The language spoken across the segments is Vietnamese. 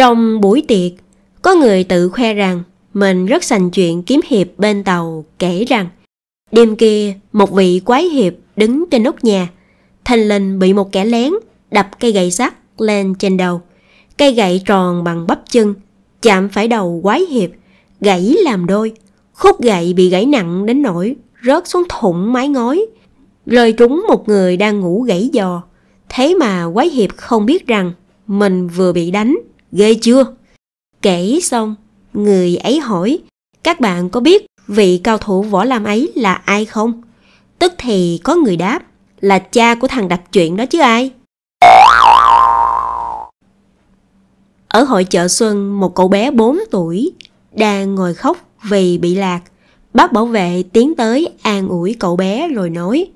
Trong buổi tiệc, có người tự khoe rằng mình rất sành chuyện kiếm hiệp bên tàu kể rằng đêm kia một vị quái hiệp đứng trên nóc nhà, thành linh bị một kẻ lén đập cây gậy sắt lên trên đầu. Cây gậy tròn bằng bắp chân, chạm phải đầu quái hiệp, gãy làm đôi. Khúc gậy bị gãy nặng đến nỗi rớt xuống thủng mái ngói, rơi trúng một người đang ngủ gãy giò. Thế mà quái hiệp không biết rằng mình vừa bị đánh ghê chưa? Kể xong, người ấy hỏi, các bạn có biết vị cao thủ võ lam ấy là ai không? Tức thì có người đáp, là cha của thằng đập chuyện đó chứ ai? Ở hội chợ xuân, một cậu bé 4 tuổi đang ngồi khóc vì bị lạc. Bác bảo vệ tiến tới an ủi cậu bé rồi nói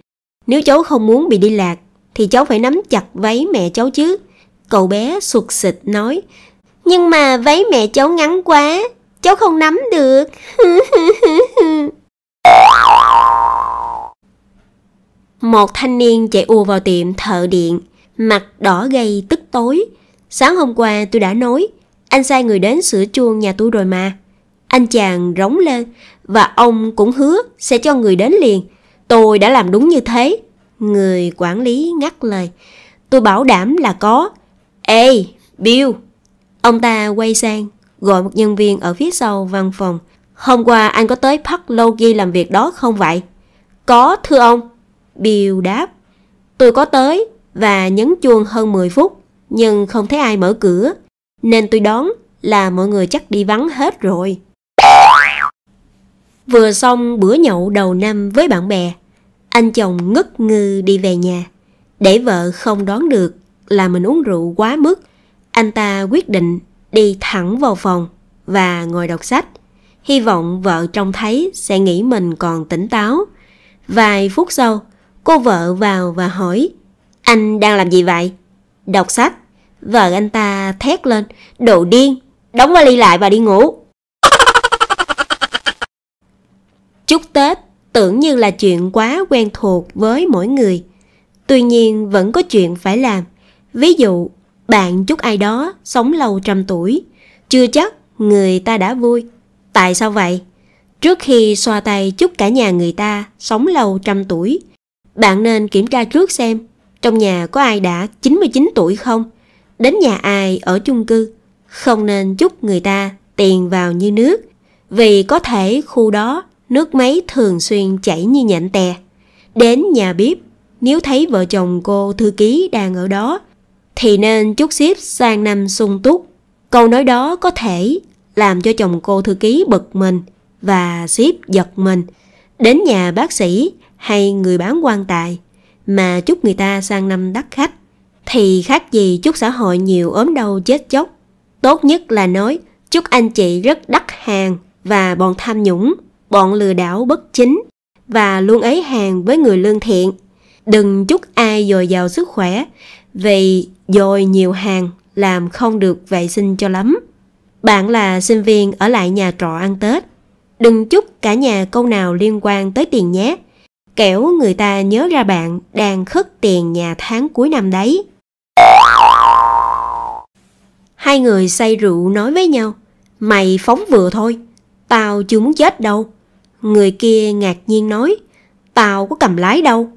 Nếu cháu không muốn bị đi lạc thì cháu phải nắm chặt váy mẹ cháu chứ Cậu bé sụt sịt nói, nhưng mà váy mẹ cháu ngắn quá, cháu không nắm được. Một thanh niên chạy ùa vào tiệm thợ điện, mặt đỏ gay tức tối. Sáng hôm qua tôi đã nói, anh sai người đến sửa chuông nhà tôi rồi mà. Anh chàng rống lên và ông cũng hứa sẽ cho người đến liền. Tôi đã làm đúng như thế. Người quản lý ngắt lời. Tôi bảo đảm là có, Ê, Bill! Ông ta quay sang, gọi một nhân viên ở phía sau văn phòng. Hôm qua anh có tới Park Logi làm việc đó không vậy? Có, thưa ông. Bill đáp. Tôi có tới và nhấn chuông hơn 10 phút, nhưng không thấy ai mở cửa. Nên tôi đoán là mọi người chắc đi vắng hết rồi. Vừa xong bữa nhậu đầu năm với bạn bè, anh chồng ngất ngư đi về nhà, để vợ không đoán được là mình uống rượu quá mức. Anh ta quyết định đi thẳng vào phòng và ngồi đọc sách. Hy vọng vợ trông thấy sẽ nghĩ mình còn tỉnh táo. Vài phút sau, cô vợ vào và hỏi Anh đang làm gì vậy? Đọc sách. Vợ anh ta thét lên, đồ điên, đóng vali lại và đi ngủ. Chúc Tết tưởng như là chuyện quá quen thuộc với mỗi người. Tuy nhiên vẫn có chuyện phải làm. Ví dụ, bạn chúc ai đó sống lâu trăm tuổi, chưa chắc người ta đã vui. Tại sao vậy? Trước khi xoa tay chúc cả nhà người ta sống lâu trăm tuổi, bạn nên kiểm tra trước xem trong nhà có ai đã 99 tuổi không? Đến nhà ai ở chung cư? Không nên chúc người ta tiền vào như nước, vì có thể khu đó nước máy thường xuyên chảy như nhện tè. Đến nhà bếp, nếu thấy vợ chồng cô thư ký đang ở đó, thì nên chúc xếp sang năm sung túc. Câu nói đó có thể làm cho chồng cô thư ký bực mình và xếp giật mình. Đến nhà bác sĩ hay người bán quan tài mà chúc người ta sang năm đắt khách thì khác gì chúc xã hội nhiều ốm đau chết chóc. Tốt nhất là nói chúc anh chị rất đắt hàng và bọn tham nhũng, bọn lừa đảo bất chính và luôn ấy hàng với người lương thiện. Đừng chúc ai dồi dào sức khỏe vì dồi nhiều hàng làm không được vệ sinh cho lắm. Bạn là sinh viên ở lại nhà trọ ăn Tết. Đừng chúc cả nhà câu nào liên quan tới tiền nhé. Kẻo người ta nhớ ra bạn đang khất tiền nhà tháng cuối năm đấy. Hai người say rượu nói với nhau. Mày phóng vừa thôi, tao chưa muốn chết đâu. Người kia ngạc nhiên nói, tao có cầm lái đâu.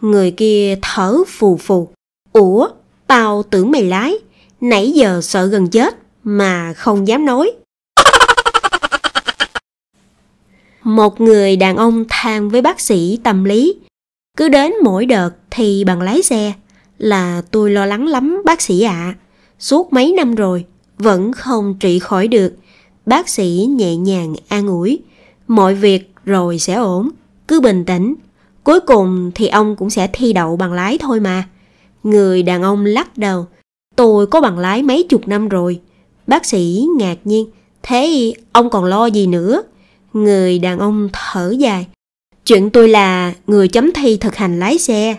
Người kia thở phù phù. Ủa, tao tưởng mày lái, nãy giờ sợ gần chết mà không dám nói. Một người đàn ông than với bác sĩ tâm lý, cứ đến mỗi đợt thì bằng lái xe là tôi lo lắng lắm bác sĩ ạ. À. Suốt mấy năm rồi, vẫn không trị khỏi được. Bác sĩ nhẹ nhàng an ủi, mọi việc rồi sẽ ổn, cứ bình tĩnh. Cuối cùng thì ông cũng sẽ thi đậu bằng lái thôi mà. Người đàn ông lắc đầu. Tôi có bằng lái mấy chục năm rồi. Bác sĩ ngạc nhiên. Thế ông còn lo gì nữa? Người đàn ông thở dài. Chuyện tôi là người chấm thi thực hành lái xe